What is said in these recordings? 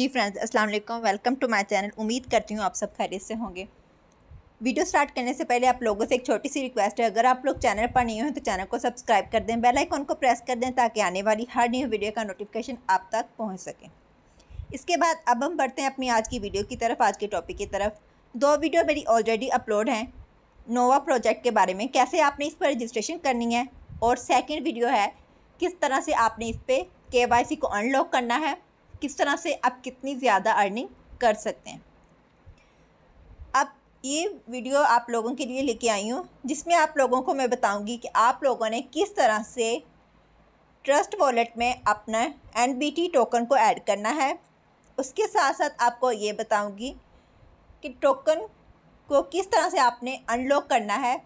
जी friends अस्सलाम वालेकुम welcome to my channel उम्मीद करती हूँ आप सब खैरियत से होंगे वीडियो स्टार्ट करने से पहले आप लोगों से एक छोटी सी रिक्वेस्ट है अगर आप लोग चैनल पर नहीं हो तो चैनल को सब्सक्राइब कर दें बेल आइकॉन को प्रेस कर दें ताकि आने वाली हर न्यू वीडियो का नोटिफिकेशन आप तक पहुँच सके इसके बाद अब हम बढ़ते हैं अपनी आज की वीडियो की तरफ आज के टॉपिक की तरफ दो वीडियो मेरी ऑलरेडी अपलोड हैं नोवा प्रोजेक्ट के बारे में कैसे आपने इस पर रजिस्ट्रेशन करनी है और सेकेंड वीडियो है किस तरह से आपने इस पर के को अनलॉक करना है किस तरह से आप कितनी ज़्यादा अर्निंग कर सकते हैं अब ये वीडियो आप लोगों के लिए लेके आई हूँ जिसमें आप लोगों को मैं बताऊँगी कि आप लोगों ने किस तरह से ट्रस्ट वॉलेट में अपना एन टोकन को ऐड करना है उसके साथ साथ आपको ये बताऊँगी कि टोकन को किस तरह से आपने अनलॉक करना है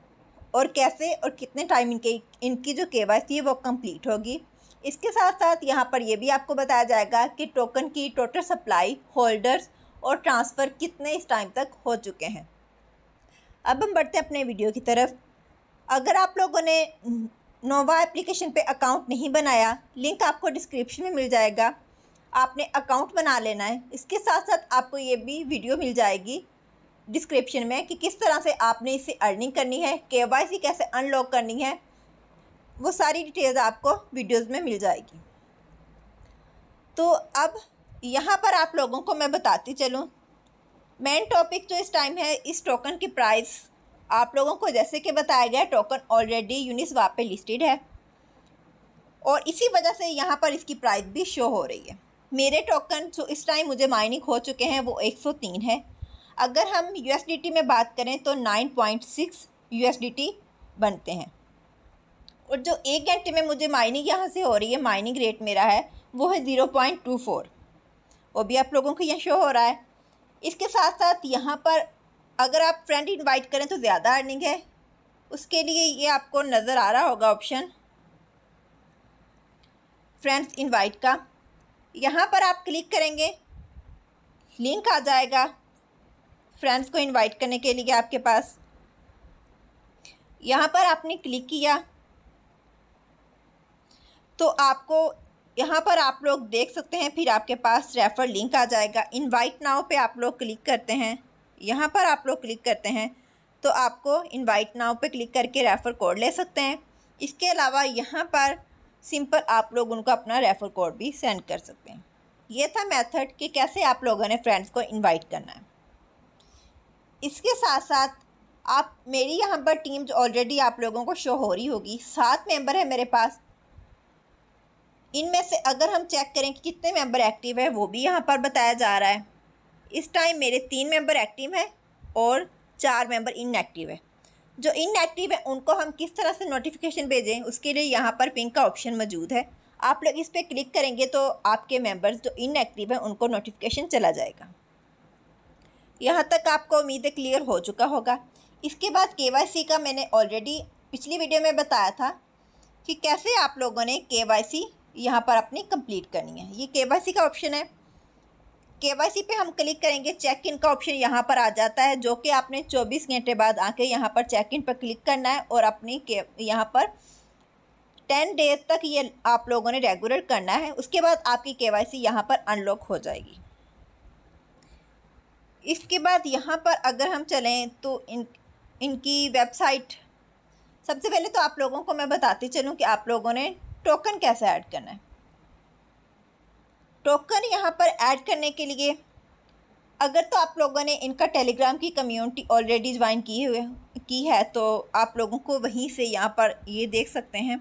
और कैसे और कितने टाइम इनके इनकी जो के है वो कंप्लीट होगी इसके साथ साथ यहाँ पर यह भी आपको बताया जाएगा कि टोकन की टोटल सप्लाई होल्डर्स और ट्रांसफ़र कितने इस टाइम तक हो चुके हैं अब हम बढ़ते हैं अपने वीडियो की तरफ अगर आप लोगों ने नोवा एप्लीकेशन पे अकाउंट नहीं बनाया लिंक आपको डिस्क्रिप्शन में मिल जाएगा आपने अकाउंट बना लेना है इसके साथ साथ आपको ये भी वीडियो मिल जाएगी डिस्क्रिप्शन में कि किस तरह से आपने इसे अर्निंग करनी है के वाई सी कैसे अनलॉक करनी है वो सारी डिटेल्स आपको वीडियोस में मिल जाएगी तो अब यहाँ पर आप लोगों को मैं बताती चलूँ मेन टॉपिक जो इस टाइम है इस टोकन की प्राइस आप लोगों को जैसे कि बताया गया टोकन ऑलरेडी यूनिसवा पे लिस्टेड है और इसी वजह से यहाँ पर इसकी प्राइस भी शो हो रही है मेरे टोकन जो इस टाइम मुझे माइनिंग हो चुके हैं वो 103 है अगर हम यूएसडीटी में बात करें तो 9.6 यूएसडीटी बनते हैं और जो एक घंटे में मुझे माइनिंग यहाँ से हो रही है माइनिंग रेट मेरा है वो है ज़ीरो पॉइंट टू फोर वो भी आप लोगों को यहाँ शो हो रहा है इसके साथ साथ यहाँ पर अगर आप फ्रेंड इनवाइट करें तो ज़्यादा अर्निंग है उसके लिए ये आपको नज़र आ रहा होगा ऑप्शन फ्रेंड्स इनवाइट का यहाँ पर आप क्लिक करेंगे लिंक आ जाएगा फ्रेंड्स को इनवाइट करने के लिए आपके पास यहाँ पर आपने क्लिक किया तो आपको यहाँ पर आप लोग देख सकते हैं फिर आपके पास रेफ़र लिंक आ जाएगा इनवाइट नाव पे आप लोग क्लिक करते हैं यहाँ पर आप लोग क्लिक करते हैं तो आपको इनवाइट नाव पे क्लिक करके रेफ़र कोड ले सकते हैं इसके अलावा यहाँ पर सिंपल आप लोग उनको अपना रेफ़र कोड भी सेंड कर सकते हैं ये था मेथड कि कैसे आप लोगों ने फ्रेंड्स को इन्वाइट करना है इसके साथ साथ आप मेरी यहाँ पर टीम्स ऑलरेडी आप लोगों को शो हो रही होगी सात मेम्बर हैं मेरे पास इनमें से अगर हम चेक करें कि कितने मेंबर एक्टिव है वो भी यहाँ पर बताया जा रहा है इस टाइम मेरे तीन मेंबर एक्टिव हैं और चार मेंबर इनएक्टिव है जो इनएक्टिव है उनको हम किस तरह से नोटिफिकेशन भेजें उसके लिए यहाँ पर पिंक का ऑप्शन मौजूद है आप लोग इस पर क्लिक करेंगे तो आपके मेम्बर्स जो इनएक्टिव हैं उनको नोटिफिकेशन चला जाएगा यहाँ तक आपको उम्मीद क्लियर हो चुका होगा इसके बाद के का मैंने ऑलरेडी पिछली वीडियो में बताया था कि कैसे आप लोगों ने के यहाँ पर अपनी कंप्लीट करनी है ये के का ऑप्शन है के पे हम क्लिक करेंगे चेक इन का ऑप्शन यहाँ पर आ जाता है जो कि आपने 24 घंटे बाद आके यहाँ पर चेक इन पर क्लिक करना है और अपनी के यहाँ पर टेन डेज तक ये आप लोगों ने रेगुलर करना है उसके बाद आपकी के वाई सी यहाँ पर अनलॉक हो जाएगी इसके बाद यहाँ पर अगर हम चलें तो इन इनकी वेबसाइट सबसे पहले तो आप लोगों को मैं बताती चलूँ कि आप लोगों ने टोकन कैसे ऐड करना है टोकन यहाँ पर ऐड करने के लिए अगर तो आप लोगों ने इनका टेलीग्राम की कम्युनिटी ऑलरेडी ज्वाइन की हुए की है तो आप लोगों को वहीं से यहाँ पर ये देख सकते हैं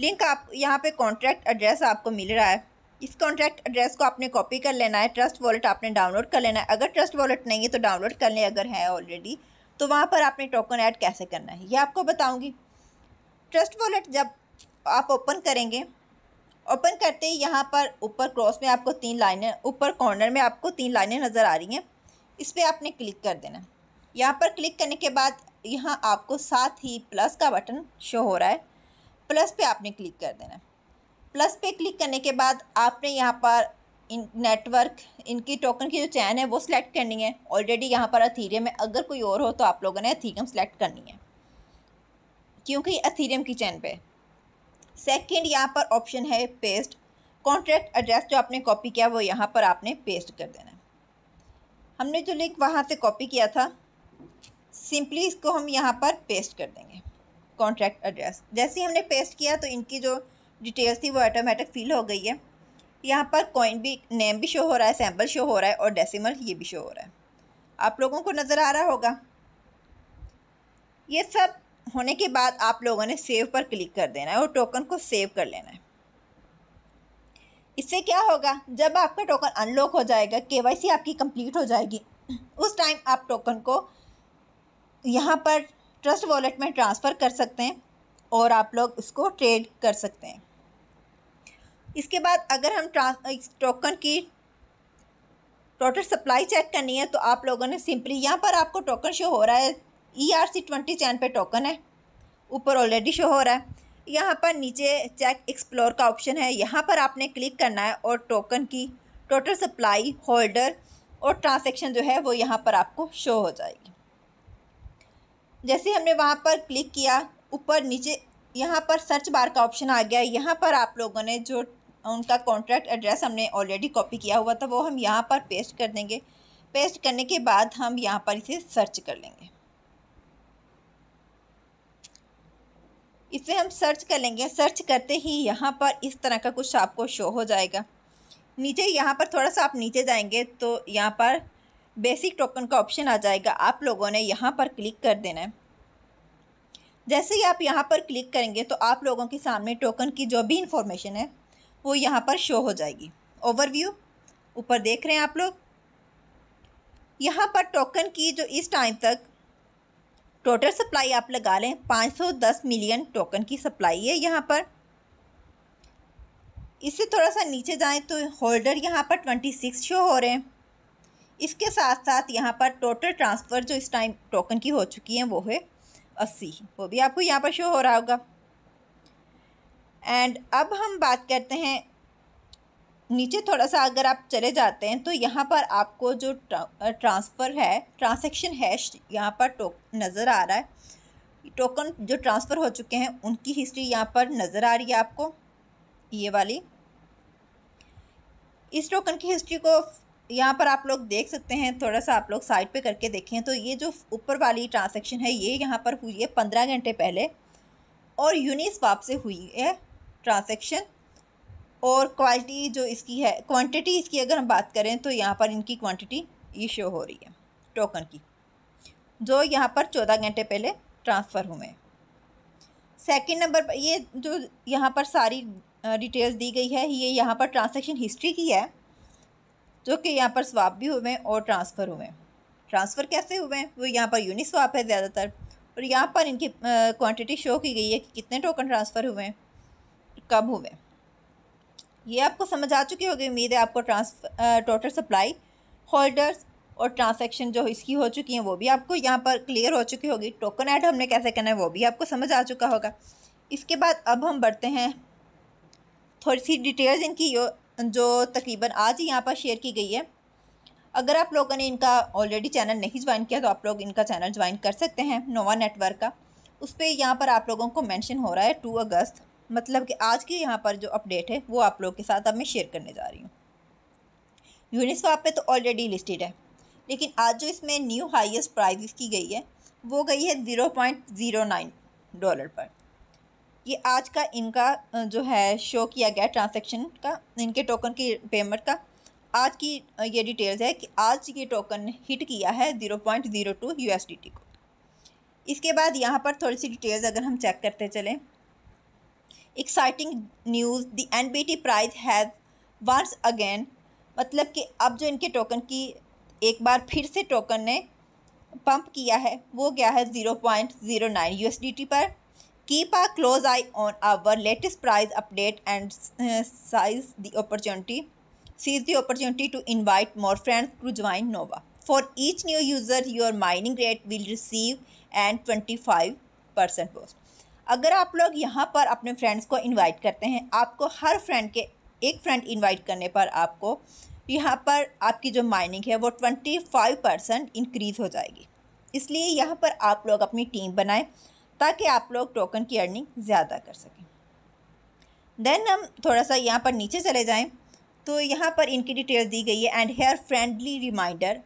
लिंक आप यहाँ पे कॉन्ट्रैक्ट एड्रेस आपको मिल रहा है इस कॉन्ट्रैक्ट एड्रेस को आपने कॉपी कर लेना है ट्रस्ट वॉलेट आपने डाउनलोड कर लेना है अगर ट्रस्ट वॉलेट नहीं है तो डाउनलोड कर लें अगर है ऑलरेडी तो वहाँ पर आपने टोकन ऐड कैसे करना है ये आपको बताऊँगी ट्रस्ट वॉलेट जब आप ओपन करेंगे ओपन करते ही यहाँ पर ऊपर क्रॉस में आपको तीन लाइनें ऊपर कॉर्नर में आपको तीन लाइनें नज़र आ रही हैं इस पर आपने क्लिक कर देना यहाँ पर क्लिक करने के बाद यहाँ आपको साथ ही प्लस का बटन शो हो रहा है प्लस पे आपने क्लिक कर देना प्लस पे क्लिक करने के बाद आपने यहाँ पर इन नेटवर्क इनकी टोकन की जो चैन है वो सिलेक्ट करनी है ऑलरेडी यहाँ पर अथीरियम है अगर कोई और हो तो आप लोगों ने अथीरियम सेलेक्ट करनी है क्योंकि अथीरियम की चैन पे सेकंड यहाँ पर ऑप्शन है पेस्ट कॉन्ट्रैक्ट एड्रेस जो आपने कॉपी किया वो यहाँ पर आपने पेस्ट कर देना है हमने जो लिंक वहाँ से कॉपी किया था सिंपली इसको हम यहाँ पर पेस्ट कर देंगे कॉन्ट्रैक्ट एड्रेस जैसे ही हमने पेस्ट किया तो इनकी जो डिटेल्स थी वो ऑटोमेटिक फिल हो गई है यहाँ पर कॉइन भी नेम भी शो हो रहा है सैम्पल शो हो रहा है और डेसिमल ये भी शो हो रहा है आप लोगों को नज़र आ रहा होगा ये सब होने के बाद आप लोगों ने सेव पर क्लिक कर देना है और टोकन को सेव कर लेना है इससे क्या होगा जब आपका टोकन अनलॉक हो जाएगा के आपकी कंप्लीट हो जाएगी उस टाइम आप टोकन को यहाँ पर ट्रस्ट वॉलेट में ट्रांसफ़र कर सकते हैं और आप लोग उसको ट्रेड कर सकते हैं इसके बाद अगर हम ट्रांस इस टोकन की टोटल सप्लाई चेक करनी है तो आप लोगों ने सिंपली यहाँ पर आपको टोकन शो हो रहा है ई आर सी ट्वेंटी चैन पर टोकन है ऊपर ऑलरेडी शो हो रहा है यहाँ पर नीचे चेक एक्सप्लोर का ऑप्शन है यहाँ पर आपने क्लिक करना है और टोकन की टोटल सप्लाई होल्डर और ट्रांसैक्शन जो है वो यहाँ पर आपको शो हो जाएगी जैसे हमने वहाँ पर क्लिक किया ऊपर नीचे यहाँ पर सर्च बार का ऑप्शन आ गया यहाँ पर आप लोगों ने जो उनका कॉन्ट्रैक्ट एड्रेस हमने ऑलरेडी कॉपी किया हुआ था वो हम यहाँ पर पेस्ट कर देंगे पेस्ट करने के बाद हम यहाँ पर इसे सर्च कर लेंगे इसे हम सर्च कर लेंगे सर्च करते ही यहाँ पर इस तरह का कुछ आपको शो हो जाएगा नीचे यहाँ पर थोड़ा सा आप नीचे जाएंगे तो यहाँ पर बेसिक टोकन का ऑप्शन आ जाएगा आप लोगों ने यहाँ पर क्लिक कर देना है जैसे ही आप यहाँ पर क्लिक करेंगे तो आप लोगों के सामने टोकन की जो भी इंफॉर्मेशन है वो यहाँ पर शो हो जाएगी ओवरव्यू ऊपर देख रहे हैं आप लोग यहाँ पर टोकन की जो इस टाइम तक टोटल सप्लाई आप लगा लें 510 मिलियन टोकन की सप्लाई है यहाँ पर इससे थोड़ा सा नीचे जाएं तो होल्डर यहाँ पर 26 शो हो रहे हैं इसके साथ साथ यहाँ पर टोटल ट्रांसफ़र जो इस टाइम टोकन की हो चुकी हैं वो है अस्सी वो भी आपको यहाँ पर शो हो रहा होगा एंड अब हम बात करते हैं नीचे थोड़ा सा अगर आप चले जाते हैं तो यहाँ पर आपको जो ट्रांसफ़र है ट्रांसैक्शन हैश यहाँ पर टो नज़र आ रहा है टोकन जो ट्रांसफ़र हो चुके हैं उनकी हिस्ट्री यहाँ पर नज़र आ रही है आपको ये वाली इस टोकन की हिस्ट्री को यहाँ पर आप लोग देख सकते हैं थोड़ा सा आप लोग साइड पे करके देखें तो ये जो ऊपर वाली ट्रांसैक्शन है ये यहाँ पर हुई है पंद्रह घंटे पहले और यूनिस्वाप से हुई है ट्रांसैक्शन और क्वालिटी जो इसकी है क्वांटिटी इसकी अगर हम बात करें तो यहाँ पर इनकी क्वांटिटी ये शो हो रही है टोकन की जो यहाँ पर चौदह घंटे पहले ट्रांसफ़र हुए सेकेंड नंबर पर ये जो यहाँ पर सारी डिटेल्स दी गई है ये यहाँ पर ट्रांसैक्शन हिस्ट्री की है जो कि यहाँ पर स्वाप भी हुए और ट्रांसफ़र हुए ट्रांसफ़र कैसे हुए हैं वो यहाँ पर यूनि स्वाप है ज़्यादातर और यहाँ पर इनकी क्वांटिटी शो की गई है कि कितने टोकन ट्रांसफ़र हुए कब हुए ये आपको समझ आ चुकी होगी उम्मीद है आपको ट्रांस टोटल सप्लाई होल्डर्स और ट्रांसैक्शन जो इसकी हो चुकी हैं वो भी आपको यहाँ पर क्लियर हो चुकी होगी टोकन ऐड हमने कैसे करना है वो भी आपको समझ आ चुका होगा इसके बाद अब हम बढ़ते हैं थोड़ी सी डिटेल्स इनकी जो तकरीबन आज ही यहाँ पर शेयर की गई है अगर आप लोगों ने इनका ऑलरेडी चैनल नहीं ज्वाइन किया तो आप लोग इनका चैनल ज्वाइन कर सकते हैं नोवा नेटवर्क का उस पर यहाँ पर आप लोगों को मैंशन हो रहा है टू अगस्त मतलब कि आज की यहाँ पर जो अपडेट है वो आप लोग के साथ अब मैं शेयर करने जा रही हूँ यूनिस्वाप पे तो ऑलरेडी लिस्टेड है लेकिन आज जो इसमें न्यू हाइस्ट प्राइजिस की गई है वो गई है zero point zero nine dollar पर ये आज का इनका जो है शो किया गया ट्रांसेक्शन का इनके टोकन की पेमेंट का आज की ये डिटेल्स है कि आज ये टोकन हिट किया है zero point zero two U को इसके बाद यहाँ पर थोड़ी सी डिटेल्स अगर हम चेक करते चलें exciting news the N B T price has once again मतलब कि अब जो इनके टोकन की एक बार फिर से टोकन ने पंप किया है वो गया है zero point zero nine U S D T पर keep a close eye on our latest price update and seize the opportunity seize the opportunity to invite more friends to join Nova for each new user your mining rate will receive and twenty five percent post अगर आप लोग यहाँ पर अपने friends को invite करते हैं आपको हर फ्रेंड के एक फ्रेंड इनवाइट करने पर आपको यहाँ पर आपकी जो माइनिंग है वो ट्वेंटी फाइव परसेंट इनक्रीज़ हो जाएगी इसलिए यहाँ पर आप लोग अपनी टीम बनाएं ताकि आप लोग टोकन की अर्निंग ज़्यादा कर सकें देन हम थोड़ा सा यहाँ पर नीचे चले जाएँ तो यहाँ पर इनकी डिटेल दी गई है एंड हेयर फ्रेंडली रिमाइंडर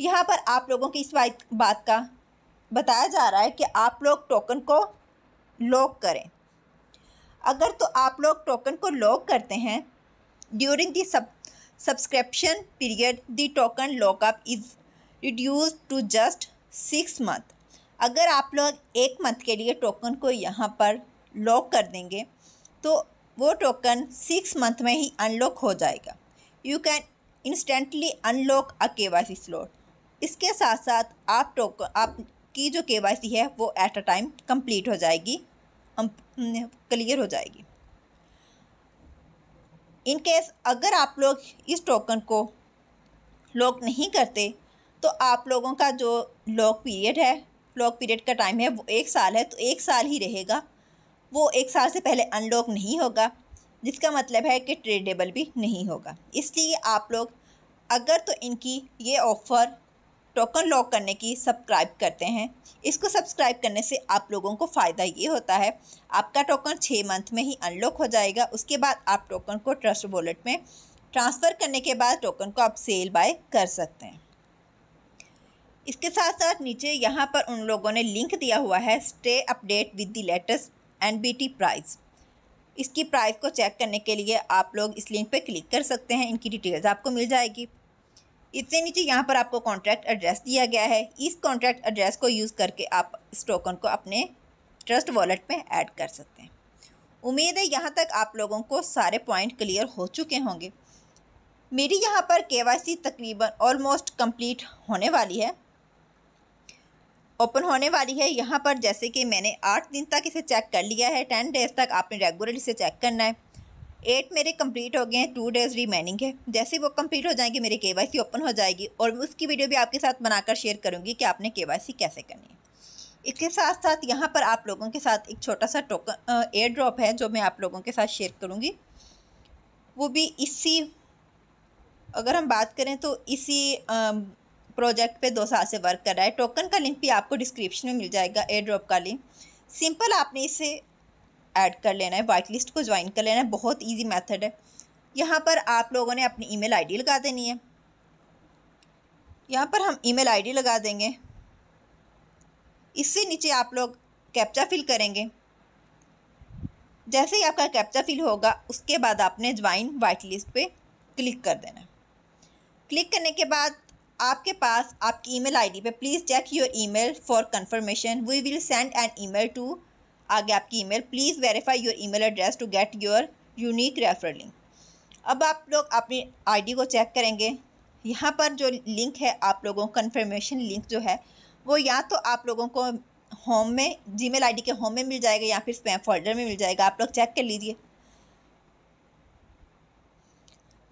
यहाँ पर आप लोगों की इस बात का बताया जा रहा है कि आप लोग टोकन को लॉक करें अगर तो आप लोग टोकन को लॉक करते हैं during the sub subscription period the token lockup is reduce to just six month अगर आप लोग एक मंथ के लिए टोकन को यहाँ पर लॉक कर देंगे तो वो टोकन सिक्स मंथ में ही अनलॉक हो जाएगा you can instantly unlock a K Y C slot इसके साथ साथ आप टोकन आपकी जो के वाई सी है वो एट अ टाइम कंप्लीट हो जाएगी क्लियर हो जाएगी इन केस अगर आप लोग इस टोकन को लॉक नहीं करते तो आप लोगों का जो लॉक पीरियड है लॉक पीरियड का टाइम है वो एक साल है तो एक साल ही रहेगा वो एक साल से पहले अनलॉक नहीं होगा जिसका मतलब है कि ट्रेडेबल भी नहीं होगा इसलिए आप लोग अगर तो इनकी ये ऑफ़र टोकन लॉक करने की सब्सक्राइब करते हैं इसको सब्सक्राइब करने से आप लोगों को फ़ायदा ये होता है आपका टोकन छः मंथ में ही अनलॉक हो जाएगा उसके बाद आप टोकन को ट्रस्ट वॉलेट में ट्रांसफ़र करने के बाद टोकन को आप सेल बाय कर सकते हैं इसके साथ साथ नीचे यहाँ पर उन लोगों ने लिंक दिया हुआ है stay update with the latest N B T price इसकी प्राइस को चेक करने के लिए आप लोग इस लिंक पर क्लिक कर सकते हैं इनकी डिटेल्स आपको मिल जाएगी इससे नीचे यहाँ पर आपको कॉन्ट्रैक्ट एड्रेस दिया गया है इस कॉन्ट्रैक्ट एड्रेस को यूज़ करके आप इस टोकन को अपने ट्रस्ट वॉलेट में ऐड कर सकते हैं उम्मीद है यहाँ तक आप लोगों को सारे पॉइंट क्लियर हो चुके होंगे मेरी यहाँ पर के तकरीबन ऑलमोस्ट कंप्लीट होने वाली है ओपन होने वाली है यहाँ पर जैसे कि मैंने आठ दिन तक इसे चेक कर लिया है टेन डेज़ तक आपने रेगुलर इसे चेक करना है एट मेरे कंप्लीट हो गए हैं टू डेज़ रिमेनिंग है जैसे वो कंप्लीट हो जाएंगे मेरी के ओपन हो जाएगी और उसकी वीडियो भी आपके साथ बनाकर शेयर करूँगी कि आपने के कैसे करनी है इसके साथ साथ यहाँ पर आप लोगों के साथ एक छोटा सा टोकन एयर ड्रॉप है जो मैं आप लोगों के साथ शेयर करूँगी वो भी इसी अगर हम बात करें तो इसी प्रोजेक्ट पे दो साल से वर्क कर रहा है टोकन का लिंक भी आपको डिस्क्रिप्शन में मिल जाएगा एयर ड्रॉप का लिंक सिंपल आपने इसे ऐड कर लेना है वाइट लिस्ट को ज्वाइन कर लेना है बहुत ईजी मैथड है यहाँ पर आप लोगों ने अपनी ईमेल आईडी लगा देनी है यहाँ पर हम ईमेल आईडी लगा देंगे इससे नीचे आप लोग कैप्चा फिल करेंगे जैसे ही आपका कैप्चा फिल होगा उसके बाद आपने ज्वाइन वाइट लिस्ट पर क्लिक कर देना क्लिक करने के बाद आपके पास आपकी ईमेल आईडी पे please check your email for confirmation we will send an email to आगे आपकी email please verify your email address to get your unique refer link अब आप लोग अपनी आईडी को चेक करेंगे यहाँ पर जो लिंक है आप लोगों को कन्फर्मेशन लिंक जो है वो या तो आप लोगों को होम में आई डी के होम में मिल जाएगा या फिर स्पैम फोल्डर में मिल जाएगा आप लोग चेक कर लीजिए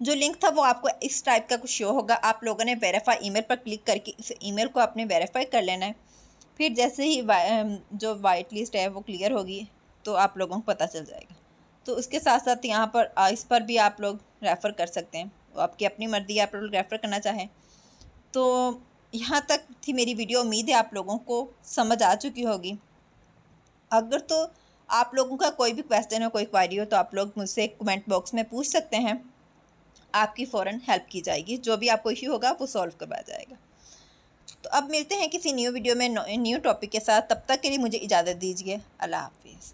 जो लिंक था वो आपको इस टाइप का कुछ शो होगा आप लोगों ने वेरीफाई ईमेल पर क्लिक करके इस ईमेल को आपने वेरीफाई कर लेना है फिर जैसे ही जो वाइट लिस्ट है वो क्लियर होगी तो आप लोगों को पता चल जाएगा तो उसके साथ साथ यहाँ पर इस पर भी आप लोग रेफ़र कर सकते हैं आपकी अपनी मर्ज़ी आप लोग रेफ़र करना चाहें तो यहाँ तक थी मेरी वीडियो उम्मीद है आप लोगों को समझ आ चुकी होगी अगर तो आप लोगों का कोई भी क्वेश्चन हो कोई क्वारी हो तो आप लोग मुझसे कमेंट बॉक्स में पूछ सकते हैं आपकी फ़ौरन हेल्प की जाएगी जो भी आपको इश्यू होगा वो सॉल्व करवाया जाएगा तो अब मिलते हैं किसी न्यू वीडियो में न्यू टॉपिक के साथ तब तक के लिए मुझे इजाज़त दीजिए अल्लाह हाफिज़